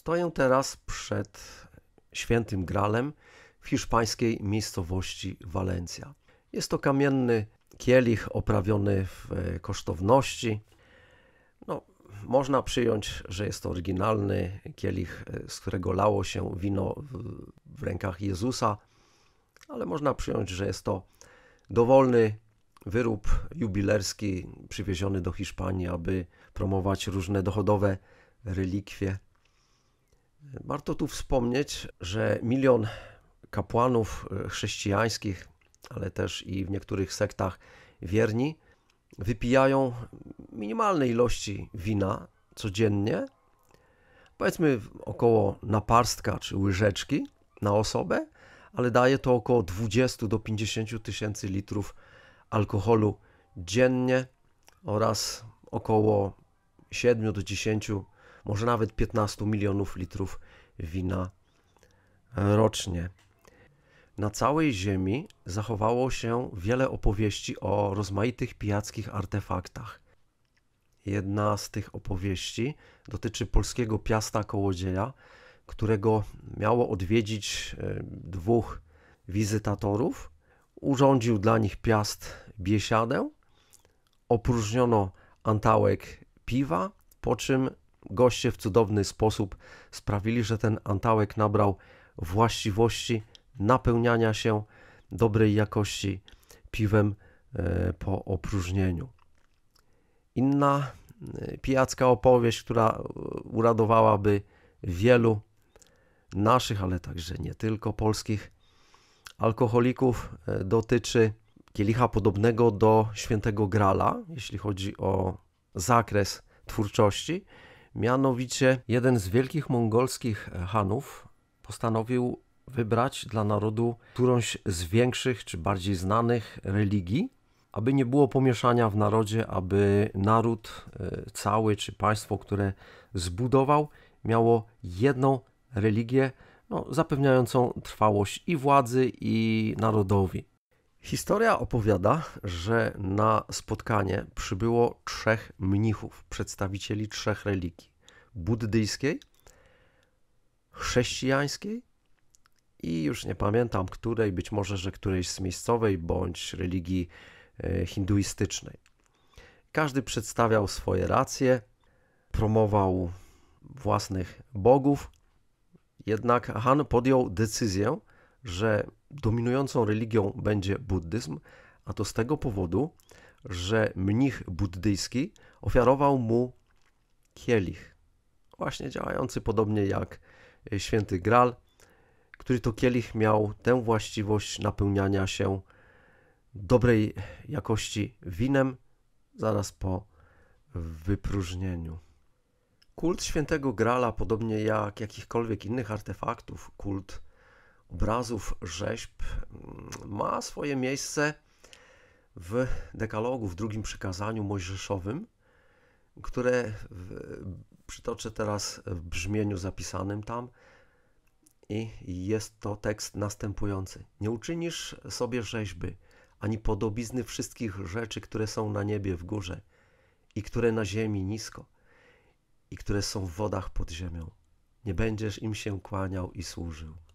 Stoję teraz przed świętym Gralem w hiszpańskiej miejscowości Walencja. Jest to kamienny kielich oprawiony w e, kosztowności. No, można przyjąć, że jest to oryginalny kielich, e, z którego lało się wino w rękach Jezusa, ale można przyjąć, że jest to dowolny wyrób jubilerski przywieziony do Hiszpanii, aby promować różne dochodowe relikwie Warto tu wspomnieć, że milion kapłanów e, chrześcijańskich, ale też i w niektórych sektach wierni, wypijają minimalne ilości wina codziennie, powiedzmy około naparstka czy łyżeczki na osobę, ale daje to około 20 do 50 tysięcy litrów alkoholu dziennie oraz około 7 do 10 może nawet 15 milionów litrów wina e, rocznie. Na całej Ziemi zachowało się wiele opowieści o rozmaitych pijackich artefaktach. Jedna z tych opowieści dotyczy polskiego piasta kołodzieja, którego miało odwiedzić e, dwóch wizytatorów. Urządził dla nich piast biesiadę, opróżniono antałek piwa, po czym Goście w cudowny sposób sprawili, że ten antałek nabrał właściwości napełniania się dobrej jakości piwem e, po opróżnieniu. Inna e, pijacka opowieść, która e, uradowałaby wielu naszych, ale także nie tylko polskich alkoholików, dotyczy kielicha podobnego do świętego grala, jeśli chodzi o zakres twórczości. Mianowicie jeden z wielkich mongolskich e, Hanów postanowił wybrać dla narodu którąś z większych czy bardziej znanych religii, aby nie było pomieszania w narodzie, aby naród e, cały czy państwo, które zbudował, miało jedną religię no, zapewniającą trwałość i władzy, i narodowi. Historia opowiada, że na spotkanie przybyło trzech mnichów, przedstawicieli trzech religii: buddyjskiej, chrześcijańskiej i już nie pamiętam której, być może, że którejś z miejscowej bądź religii e, hinduistycznej. Każdy przedstawiał swoje racje, promował własnych bogów, jednak Han podjął decyzję, że dominującą religią będzie buddyzm, a to z tego powodu, że mnich buddyjski ofiarował mu kielich, właśnie działający podobnie jak e, święty Graal, który to kielich miał tę właściwość napełniania się dobrej jakości winem zaraz po wypróżnieniu. Kult świętego Grala, podobnie jak jakichkolwiek innych artefaktów, kult obrazów, rzeźb mm, ma swoje miejsce w dekalogu, w drugim przykazaniu mojżeszowym, które przytoczę teraz w brzmieniu zapisanym tam. I jest to tekst następujący. Nie uczynisz sobie rzeźby, ani podobizny wszystkich rzeczy, które są na niebie w górze i które na ziemi nisko i które są w wodach pod ziemią. Nie będziesz im się kłaniał i służył.